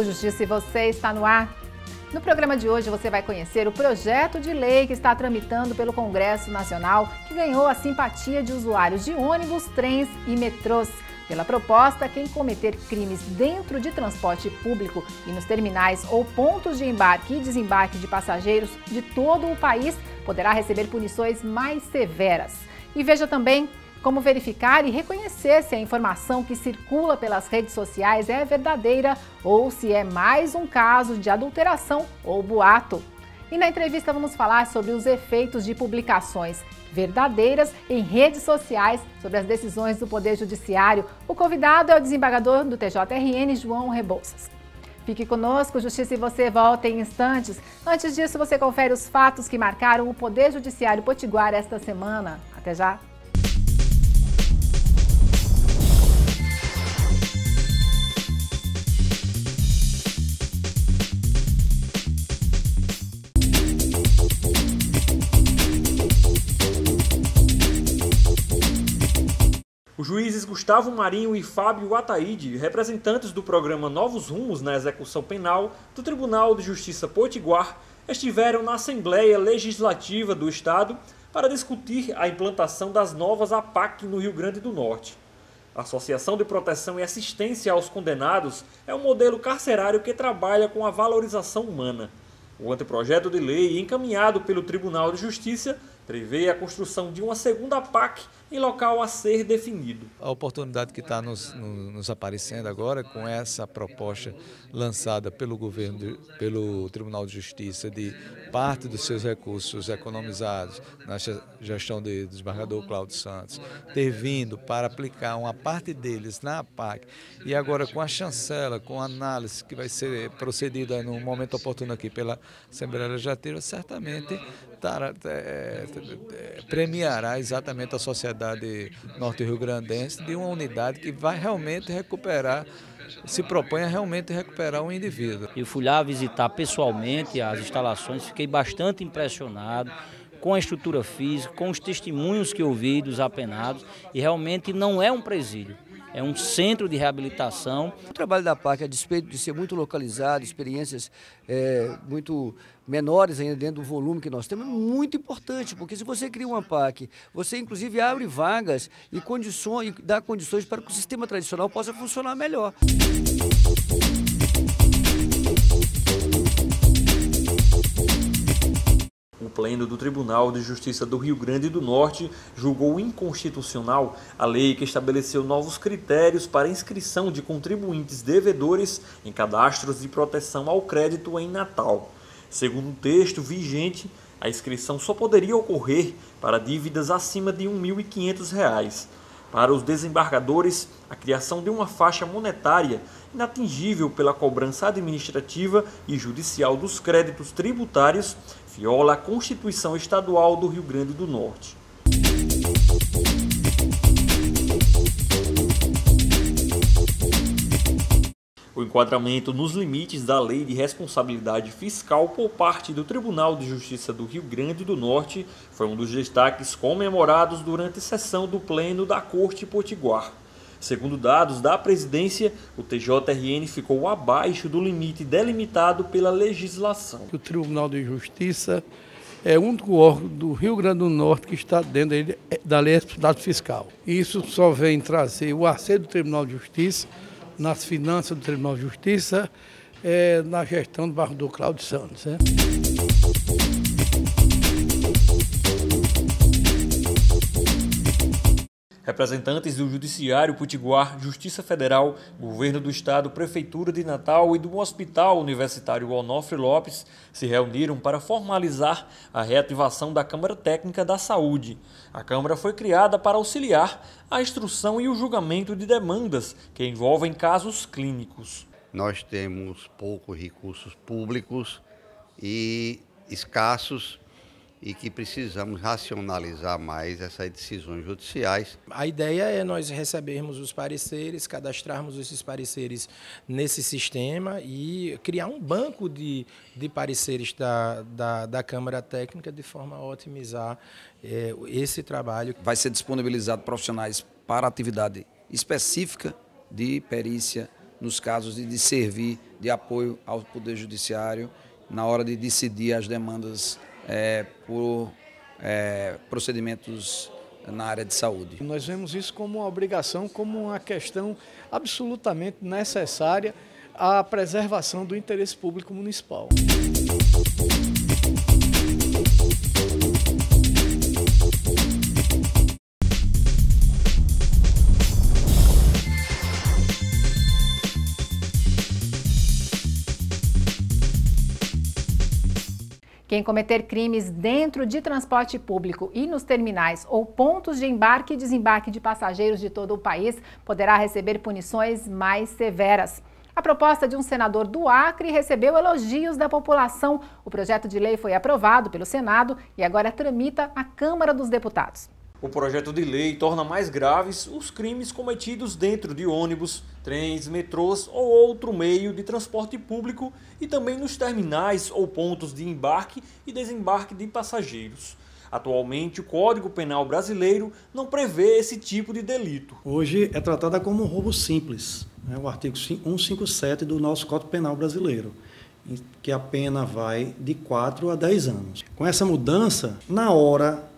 O Justiça e Você está no ar. No programa de hoje você vai conhecer o projeto de lei que está tramitando pelo Congresso Nacional, que ganhou a simpatia de usuários de ônibus, trens e metrôs. Pela proposta, quem cometer crimes dentro de transporte público e nos terminais ou pontos de embarque e desembarque de passageiros de todo o país poderá receber punições mais severas. E veja também como verificar e reconhecer se a informação que circula pelas redes sociais é verdadeira ou se é mais um caso de adulteração ou boato. E na entrevista vamos falar sobre os efeitos de publicações verdadeiras em redes sociais sobre as decisões do Poder Judiciário. O convidado é o desembargador do TJRN, João Rebouças. Fique conosco, Justiça e Você volta em instantes. Antes disso, você confere os fatos que marcaram o Poder Judiciário Potiguar esta semana. Até já! juízes Gustavo Marinho e Fábio Ataíde, representantes do programa Novos Rumos na Execução Penal do Tribunal de Justiça Potiguar, estiveram na Assembleia Legislativa do Estado para discutir a implantação das novas APAC no Rio Grande do Norte. A Associação de Proteção e Assistência aos Condenados é um modelo carcerário que trabalha com a valorização humana. O anteprojeto de lei encaminhado pelo Tribunal de Justiça prevê a construção de uma segunda PAC em local a ser definido. A oportunidade que está nos, nos, aparecendo agora com essa proposta lançada pelo governo, de, pelo Tribunal de Justiça, de parte dos seus recursos economizados na gestão do desembargador Cláudio Santos, ter vindo para aplicar uma parte deles na PAC e agora com a chancela, com a análise que vai ser procedida no momento oportuno aqui pela Assembleia Legislativa, certamente é, é, premiará exatamente a sociedade sociedade norte-rio-grandense de uma unidade que vai realmente recuperar se propõe a realmente recuperar um indivíduo. Eu fui lá visitar pessoalmente as instalações, fiquei bastante impressionado com a estrutura física, com os testemunhos que ouvi dos apenados, e realmente não é um presídio é um centro de reabilitação. O trabalho da PAC, a despeito de ser muito localizado, experiências é, muito menores ainda dentro do volume que nós temos, é muito importante, porque se você cria uma PAC, você inclusive abre vagas e, condições, e dá condições para que o sistema tradicional possa funcionar melhor. Música pleno do Tribunal de Justiça do Rio Grande do Norte julgou inconstitucional a lei que estabeleceu novos critérios para inscrição de contribuintes devedores em cadastros de proteção ao crédito em Natal. Segundo o texto vigente, a inscrição só poderia ocorrer para dívidas acima de R$ 1.500. Para os desembargadores, a criação de uma faixa monetária inatingível pela cobrança administrativa e judicial dos créditos tributários, viola a Constituição Estadual do Rio Grande do Norte. O enquadramento nos limites da Lei de Responsabilidade Fiscal por parte do Tribunal de Justiça do Rio Grande do Norte foi um dos destaques comemorados durante sessão do Pleno da Corte Potiguar. Segundo dados da presidência, o TJRN ficou abaixo do limite delimitado pela legislação. O Tribunal de Justiça é o único órgão do Rio Grande do Norte que está dentro da lei de responsabilidade fiscal. Isso só vem trazer o acerto do Tribunal de Justiça, nas finanças do Tribunal de Justiça, é, na gestão do Barro do Cláudio Santos. Né? Representantes do Judiciário Potiguar, Justiça Federal, Governo do Estado, Prefeitura de Natal e do Hospital Universitário Onofre Lopes se reuniram para formalizar a reativação da Câmara Técnica da Saúde. A Câmara foi criada para auxiliar a instrução e o julgamento de demandas que envolvem casos clínicos. Nós temos poucos recursos públicos e escassos e que precisamos racionalizar mais essas decisões judiciais. A ideia é nós recebermos os pareceres, cadastrarmos esses pareceres nesse sistema e criar um banco de, de pareceres da, da, da Câmara Técnica de forma a otimizar é, esse trabalho. Vai ser disponibilizado profissionais para atividade específica de perícia nos casos de, de servir de apoio ao Poder Judiciário na hora de decidir as demandas é, por é, procedimentos na área de saúde. Nós vemos isso como uma obrigação, como uma questão absolutamente necessária à preservação do interesse público municipal. Quem cometer crimes dentro de transporte público e nos terminais ou pontos de embarque e desembarque de passageiros de todo o país poderá receber punições mais severas. A proposta de um senador do Acre recebeu elogios da população. O projeto de lei foi aprovado pelo Senado e agora tramita na Câmara dos Deputados. O projeto de lei torna mais graves os crimes cometidos dentro de ônibus, trens, metrôs ou outro meio de transporte público e também nos terminais ou pontos de embarque e desembarque de passageiros. Atualmente, o Código Penal brasileiro não prevê esse tipo de delito. Hoje é tratada como um roubo simples, né, o artigo 157 do nosso Código Penal brasileiro que a pena vai de 4 a 10 anos. Com essa mudança, na hora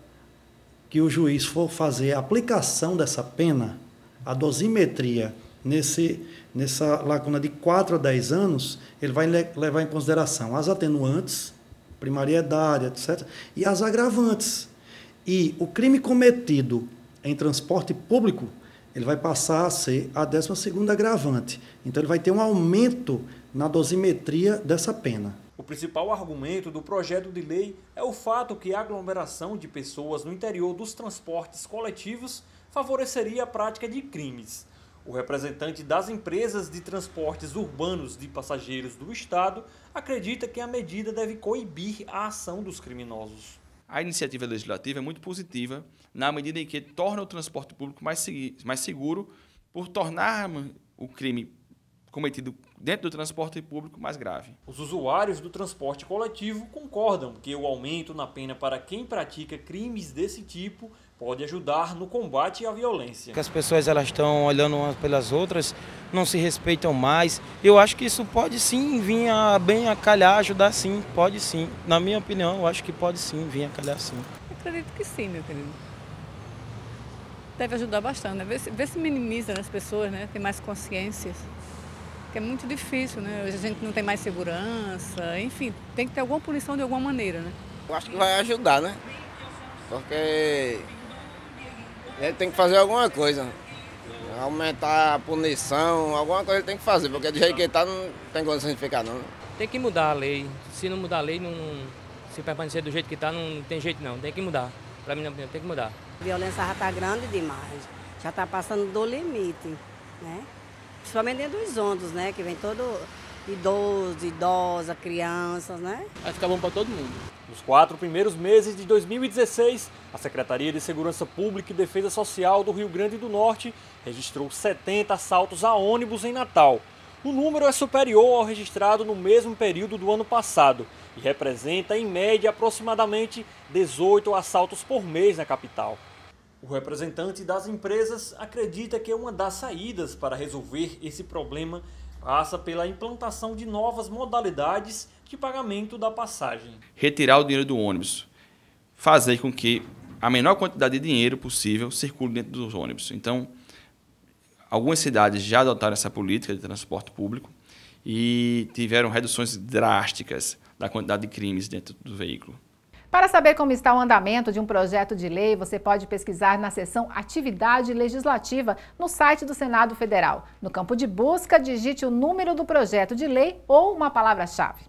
que o juiz for fazer a aplicação dessa pena, a dosimetria nesse, nessa lacuna de 4 a 10 anos, ele vai levar em consideração as atenuantes, primariedade, etc., e as agravantes. E o crime cometido em transporte público, ele vai passar a ser a 12 agravante. Então, ele vai ter um aumento na dosimetria dessa pena. O principal argumento do projeto de lei é o fato que a aglomeração de pessoas no interior dos transportes coletivos favoreceria a prática de crimes. O representante das empresas de transportes urbanos de passageiros do Estado acredita que a medida deve coibir a ação dos criminosos. A iniciativa legislativa é muito positiva na medida em que torna o transporte público mais seguro por tornar o crime cometido dentro do transporte público mais grave. Os usuários do transporte coletivo concordam que o aumento na pena para quem pratica crimes desse tipo pode ajudar no combate à violência. As pessoas elas estão olhando umas pelas outras, não se respeitam mais. Eu acho que isso pode sim vir a bem a calhar, ajudar sim, pode sim. Na minha opinião, eu acho que pode sim vir a calhar sim. acredito que sim, meu querido. Deve ajudar bastante, né? Vê se, vê se minimiza as pessoas, né? Tem mais consciência que é muito difícil, né? a gente não tem mais segurança, enfim, tem que ter alguma punição de alguma maneira, né? Eu acho que vai ajudar, né? Porque ele tem que fazer alguma coisa. Aumentar a punição, alguma coisa ele tem que fazer, porque do jeito que ele tá não tem condição de ficar não. Tem que mudar a lei. Se não mudar a lei, não, se permanecer do jeito que está, não tem jeito não. Tem que mudar. Para mim, não tem que mudar. A violência já está grande demais. Já está passando do limite, né? principalmente dentro dos ondos, né? Que vem todo idoso, idosa, crianças, né? Vai ficar bom para todo mundo. Nos quatro primeiros meses de 2016, a Secretaria de Segurança Pública e Defesa Social do Rio Grande do Norte registrou 70 assaltos a ônibus em Natal. O número é superior ao registrado no mesmo período do ano passado e representa, em média, aproximadamente 18 assaltos por mês na capital. O representante das empresas acredita que é uma das saídas para resolver esse problema passa pela implantação de novas modalidades de pagamento da passagem. Retirar o dinheiro do ônibus, fazer com que a menor quantidade de dinheiro possível circule dentro dos ônibus. Então, algumas cidades já adotaram essa política de transporte público e tiveram reduções drásticas da quantidade de crimes dentro do veículo. Para saber como está o andamento de um projeto de lei, você pode pesquisar na seção Atividade Legislativa no site do Senado Federal. No campo de busca, digite o número do projeto de lei ou uma palavra-chave.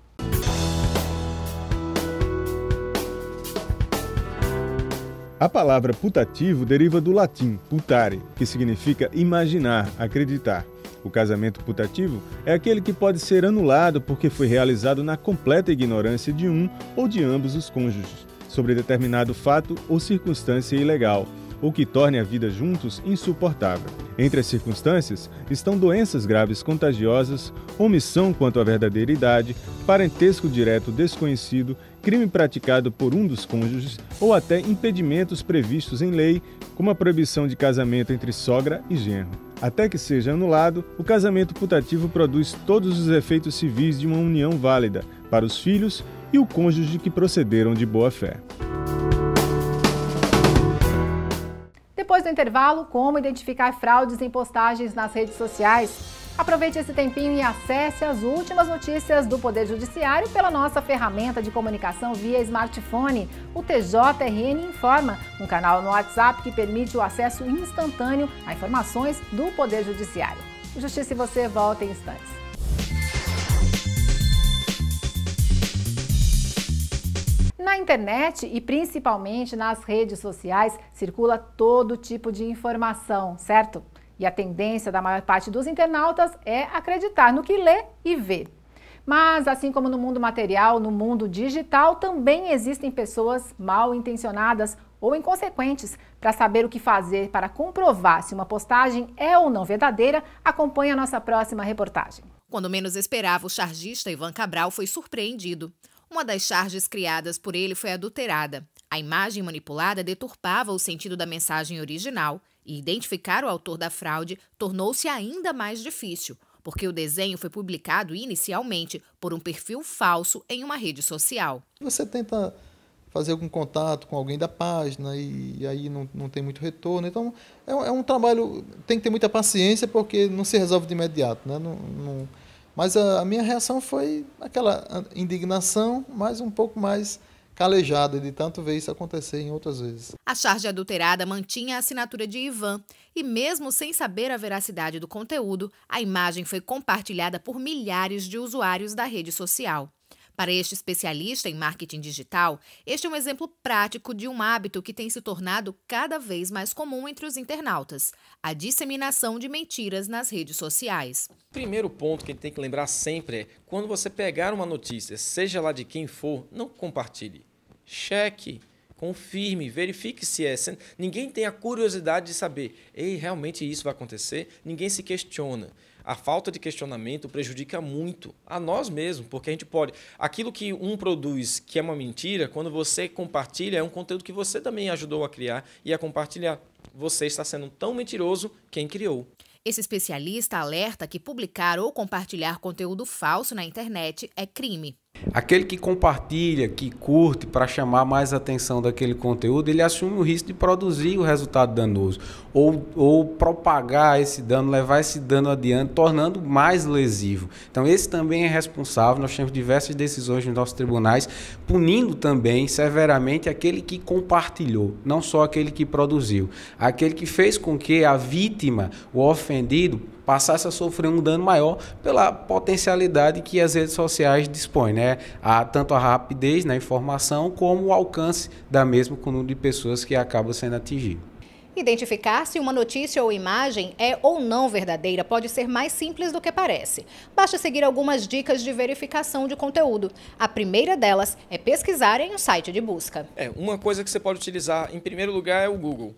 A palavra putativo deriva do latim putare, que significa imaginar, acreditar. O casamento putativo é aquele que pode ser anulado porque foi realizado na completa ignorância de um ou de ambos os cônjuges sobre determinado fato ou circunstância ilegal, ou que torne a vida juntos insuportável. Entre as circunstâncias estão doenças graves contagiosas, omissão quanto à verdadeira idade, parentesco direto desconhecido, crime praticado por um dos cônjuges ou até impedimentos previstos em lei, como a proibição de casamento entre sogra e genro. Até que seja anulado, o casamento putativo produz todos os efeitos civis de uma união válida para os filhos e o cônjuge que procederam de boa fé. Depois do intervalo, como identificar fraudes em postagens nas redes sociais. Aproveite esse tempinho e acesse as últimas notícias do Poder Judiciário pela nossa ferramenta de comunicação via smartphone, o TJRN Informa, um canal no WhatsApp que permite o acesso instantâneo a informações do Poder Judiciário. Justiça e você volta em instantes. Na internet e principalmente nas redes sociais circula todo tipo de informação, certo? E a tendência da maior parte dos internautas é acreditar no que lê e vê. Mas, assim como no mundo material, no mundo digital também existem pessoas mal intencionadas ou inconsequentes para saber o que fazer para comprovar se uma postagem é ou não verdadeira. Acompanhe a nossa próxima reportagem. Quando menos esperava, o chargista Ivan Cabral foi surpreendido. Uma das charges criadas por ele foi adulterada. A imagem manipulada deturpava o sentido da mensagem original, e identificar o autor da fraude tornou-se ainda mais difícil, porque o desenho foi publicado inicialmente por um perfil falso em uma rede social. Você tenta fazer algum contato com alguém da página e, aí não, não tem muito retorno. Então é um, é um, trabalho, tem que ter muita paciência porque não se resolve de imediato. Né? Não, não, mas a, a minha reação foi aquela indignação, mas um pouco mais calejada de tanto ver isso acontecer em outras vezes. A charge adulterada mantinha a assinatura de Ivan e, mesmo sem saber a veracidade do conteúdo, a imagem foi compartilhada por milhares de usuários da rede social. Para este especialista em marketing digital, este é um exemplo prático de um hábito que tem se tornado cada vez mais comum entre os internautas: a disseminação de mentiras nas redes sociais. O primeiro ponto que a gente tem que lembrar sempre é: quando você pegar uma notícia, seja lá de quem for, não compartilhe. Cheque Confirme, verifique se é. Ninguém tem a curiosidade de saber, ei, realmente isso vai acontecer? Ninguém se questiona. A falta de questionamento prejudica muito a nós mesmos, porque a gente pode. Aquilo que um produz que é uma mentira, quando você compartilha, é um conteúdo que você também ajudou a criar e a compartilhar. Você está sendo tão mentiroso quem criou. Esse especialista alerta que publicar ou compartilhar conteúdo falso na internet é crime. Aquele que compartilha, que curte para chamar mais atenção daquele conteúdo, ele assume o risco de produzir o resultado danoso ou, ou propagar esse dano, levar esse dano adiante, tornando mais lesivo. Então, esse também é responsável. Nós temos diversas decisões nos nossos tribunais punindo também severamente aquele que compartilhou, não só aquele que produziu, aquele que fez com que a vítima, o ofendido, passasse a sofrer um dano maior pela potencialidade que as redes sociais dispõem, né? Há tanto a rapidez na informação como o alcance da mesma com o número de pessoas que acabam sendo atingidas. Identificar se uma notícia ou imagem é ou não verdadeira pode ser mais simples do que parece. Basta seguir algumas dicas de verificação de conteúdo. A primeira delas é pesquisar em um site de busca. É, uma coisa que você pode utilizar em primeiro lugar é o Google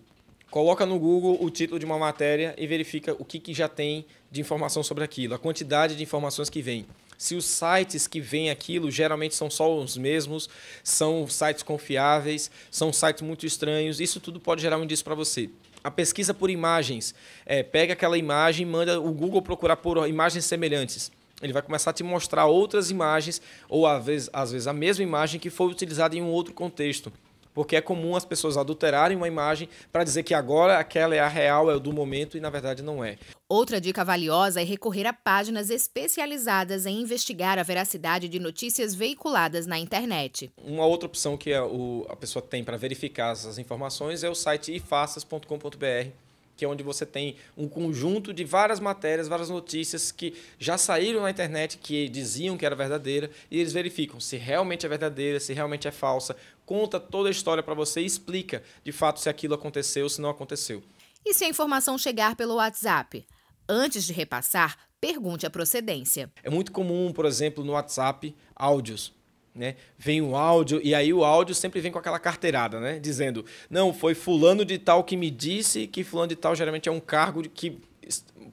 coloca no Google o título de uma matéria e verifica o que, que já tem de informação sobre aquilo, a quantidade de informações que vem. Se os sites que vêm aquilo geralmente são só os mesmos, são sites confiáveis, são sites muito estranhos, isso tudo pode gerar um indício para você. A pesquisa por imagens, é, pega aquela imagem e manda o Google procurar por imagens semelhantes ele vai começar a te mostrar outras imagens, ou às vezes, às vezes a mesma imagem que foi utilizada em um outro contexto. Porque é comum as pessoas adulterarem uma imagem para dizer que agora aquela é a real, é o do momento e na verdade não é. Outra dica valiosa é recorrer a páginas especializadas em investigar a veracidade de notícias veiculadas na internet. Uma outra opção que a, é o, a pessoa tem para verificar essas informações é o site ifaças.com.br que é onde você tem um conjunto de várias matérias, várias notícias que já saíram na internet que diziam que era verdadeira e eles verificam se realmente é verdadeira, se realmente é falsa, conta toda a história para você e explica de fato se aquilo aconteceu, ou se não aconteceu. E se a informação chegar pelo WhatsApp? Antes de repassar, pergunte a procedência. É muito comum, por exemplo, no WhatsApp, áudios né? Vem o um áudio, e aí o áudio sempre vem com aquela carteirada, né? Dizendo, não, foi fulano de tal que me disse que fulano de tal geralmente é um cargo que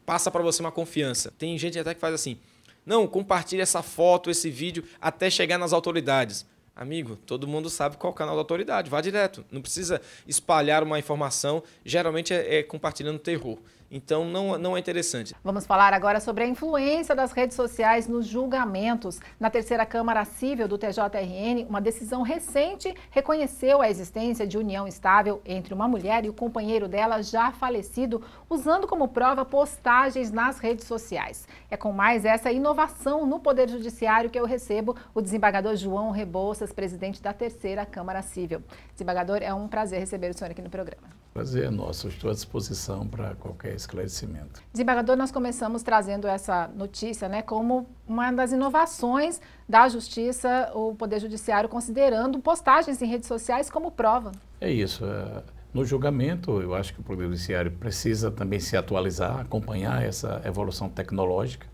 passa para você uma confiança. Tem gente até que faz assim, não, compartilhe essa foto, esse vídeo, até chegar nas autoridades. Amigo, todo mundo sabe qual é o canal da autoridade, vá direto. Não precisa espalhar uma informação, geralmente é, é, compartilhando terror. Então não, não é interessante. Vamos falar agora sobre a influência das redes sociais nos julgamentos. Na terceira Câmara Cível do TJRN, uma decisão recente reconheceu a existência de união estável entre uma mulher e o companheiro dela já falecido, usando como prova postagens nas redes sociais. É com mais essa inovação no Poder Judiciário que eu recebo o desembargador João Rebouças presidente da terceira Câmara Civil. Desembargador, é um prazer receber o senhor aqui no programa. Prazer é nosso, estou à disposição para qualquer esclarecimento. Desembargador, nós começamos trazendo essa notícia né, como uma das inovações da Justiça, o Poder Judiciário, considerando postagens em redes sociais como prova. É isso. É, no julgamento, eu acho que o Poder Judiciário precisa também se atualizar, acompanhar essa evolução tecnológica.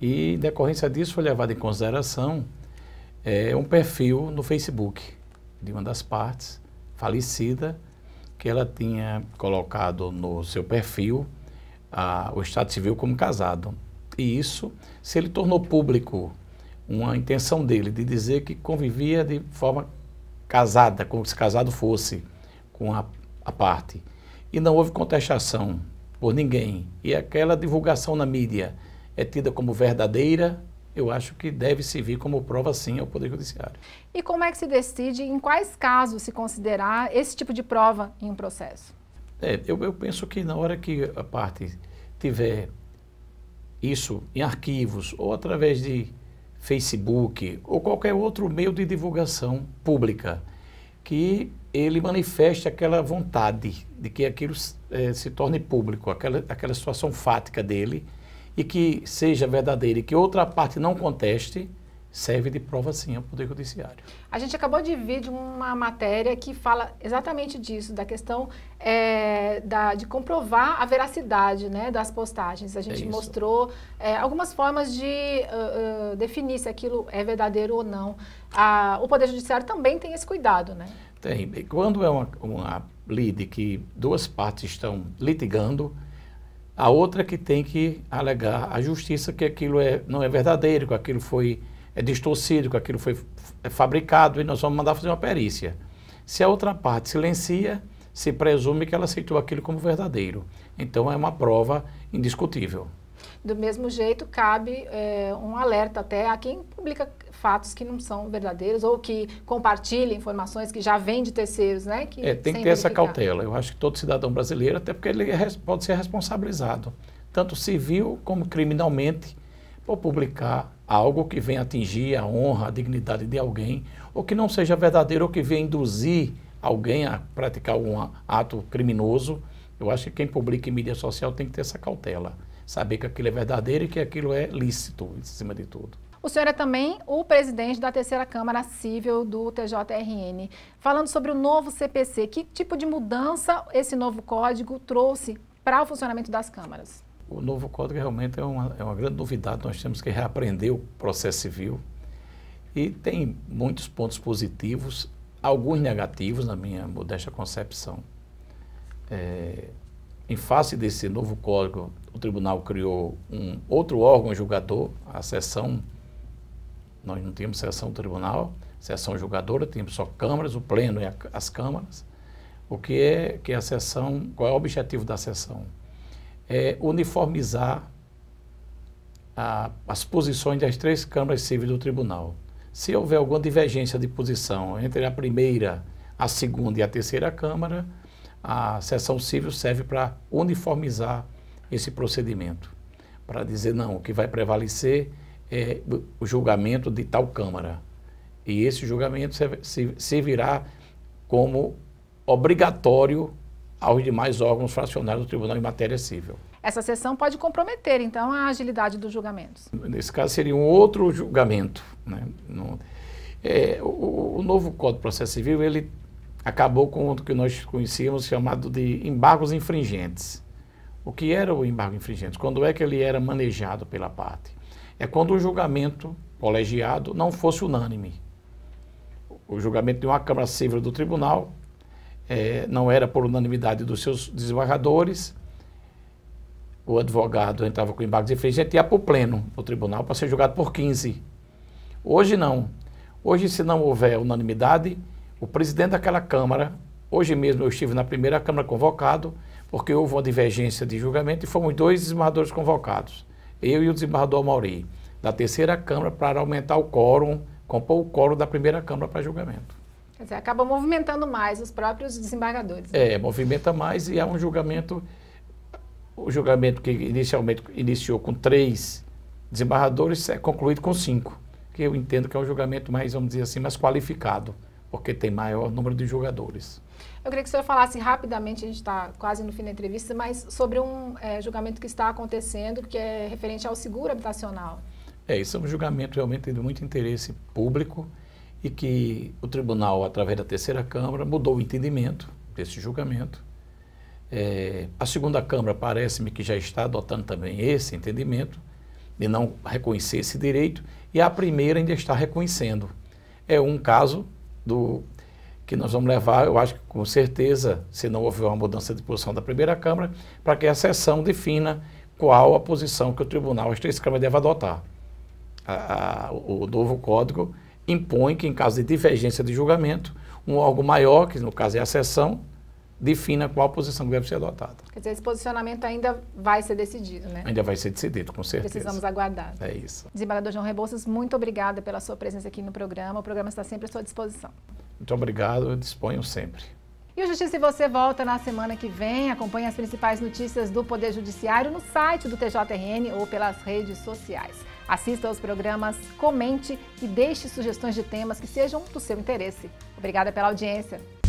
E, em decorrência disso, foi levado em consideração é, um perfil no Facebook de uma das partes, falecida, que ela tinha colocado no seu perfil a, o Estado Civil como casado. E isso, se ele tornou público uma intenção dele de dizer que convivia de forma casada, como se casado fosse com a, a parte. E não houve contestação por ninguém. E aquela divulgação na mídia é tida como verdadeira, eu acho que deve servir como prova, sim, ao Poder Judiciário. E como é que se decide, em quais casos se considerar esse tipo de prova em um processo? É, eu, eu penso que na hora que a parte tiver isso em arquivos ou através de Facebook ou qualquer outro meio de divulgação pública, que ele manifeste aquela vontade de que aquilo é, se torne público, aquela, aquela situação fática dele, e que seja verdadeira e que outra parte não conteste, serve de prova sim ao Poder Judiciário. A gente acabou de ver de uma matéria que fala exatamente disso, da questão é, da, de comprovar a veracidade né, das postagens. A é gente é mostrou é, algumas formas de uh, uh, definir se aquilo é verdadeiro ou não. o Poder Judiciário também tem esse cuidado, né? Tem. Quando é uma, uma lide que duas partes estão litigando, a outra que tem que alegar à justiça que aquilo é, não é verdadeiro, que aquilo foi é distorcido, que aquilo foi é fabricado e nós vamos mandar fazer uma perícia. Se a outra parte silencia, se presume que ela aceitou aquilo como verdadeiro. Então é uma prova indiscutível. Do mesmo jeito, cabe é, um alerta até a quem publica fatos que não são verdadeiros ou que compartilha informações que já vêm de terceiros, né? Que, é, tem que ter verificar. essa cautela. Eu acho que todo cidadão brasileiro, até porque ele é pode ser responsabilizado, tanto civil como criminalmente, por publicar algo que venha atingir a honra, a dignidade de alguém, ou que não seja verdadeiro, ou que venha induzir alguém a praticar um ato criminoso. Eu acho que quem publica em mídia social tem que ter essa cautela, saber que aquilo é verdadeiro e que aquilo é lícito, em cima de tudo. O senhor é também o presidente da terceira Câmara Civil do TJRN. Falando sobre o novo CPC, que tipo de mudança esse novo código trouxe para o funcionamento das câmaras? O novo código realmente é uma, é uma grande novidade. Nós temos que reaprender o processo civil e tem muitos pontos positivos, alguns negativos, na minha modesta concepção. É, em face desse novo código, o tribunal criou um outro órgão julgador, a sessão. Nós não tínhamos sessão tribunal, sessão julgadora, tínhamos só câmaras, o pleno e é as câmaras. O que é que é a sessão, qual é o objetivo da sessão? É uniformizar a, as posições das três câmaras civis do tribunal. Se houver alguma divergência de posição entre a primeira, a segunda e a terceira câmara, a sessão civil serve para uniformizar esse procedimento, para dizer não, o que vai prevalecer é, o julgamento de tal Câmara. E esse julgamento servirá como obrigatório aos demais órgãos fracionários do Tribunal em matéria civil. Essa sessão pode comprometer, então, a agilidade dos julgamentos. Nesse caso, seria um outro julgamento. Né? No, é, o, o, novo Código de Processo Civil ele acabou com o que nós conhecíamos chamado de embargos infringentes. O que era o embargo infringente? Quando é que ele era manejado pela parte? é quando o julgamento colegiado não fosse unânime. O julgamento de uma Câmara Civil do Tribunal é, não era por unanimidade dos seus desembargadores. O advogado entrava com embargos e fez, gente, ia para o pleno do tribunal para ser julgado por 15. Hoje não. Hoje, se não houver unanimidade, o presidente daquela Câmara, hoje mesmo eu estive na primeira Câmara convocado, porque houve uma divergência de julgamento e fomos dois desembargadores convocados eu e o desembargador Mauri, da terceira Câmara, para aumentar o quórum, compor o quórum da primeira Câmara para julgamento. Quer dizer, acaba movimentando mais os próprios desembargadores. Né? É, movimenta mais e há um julgamento, o julgamento que inicialmente iniciou com três desembargadores é concluído com cinco, que eu entendo que é um julgamento mais, vamos dizer assim, mais qualificado, porque tem maior número de julgadores. Eu queria que o senhor falasse rapidamente, a gente está quase no fim da entrevista, mas sobre um é, julgamento que está acontecendo, que é referente ao seguro habitacional. É, isso é um julgamento realmente de muito interesse público e que o tribunal, através da terceira Câmara, mudou o entendimento desse julgamento. É, a segunda Câmara parece-me que já está adotando também esse entendimento de não reconhecer esse direito e a primeira ainda está reconhecendo. É um caso do que nós vamos levar, eu acho que com certeza, se não houver uma mudança de posição da primeira Câmara, para que a sessão defina qual a posição que o tribunal, as três câmaras, deve adotar. A, a, o novo código impõe que, em caso de divergência de julgamento, um órgão maior, que no caso é a sessão, defina qual posição deve ser adotada. Quer dizer, esse posicionamento ainda vai ser decidido, né? Ainda vai ser decidido, com certeza. Precisamos aguardar. É isso. Desembargador João Rebouças, muito obrigada pela sua presença aqui no programa. O programa está sempre à sua disposição. Muito obrigado, eu disponho sempre. E o Justiça e Você volta na semana que vem. Acompanhe as principais notícias do Poder Judiciário no site do TJRN ou pelas redes sociais. Assista aos programas, comente e deixe sugestões de temas que sejam do seu interesse. Obrigada pela audiência.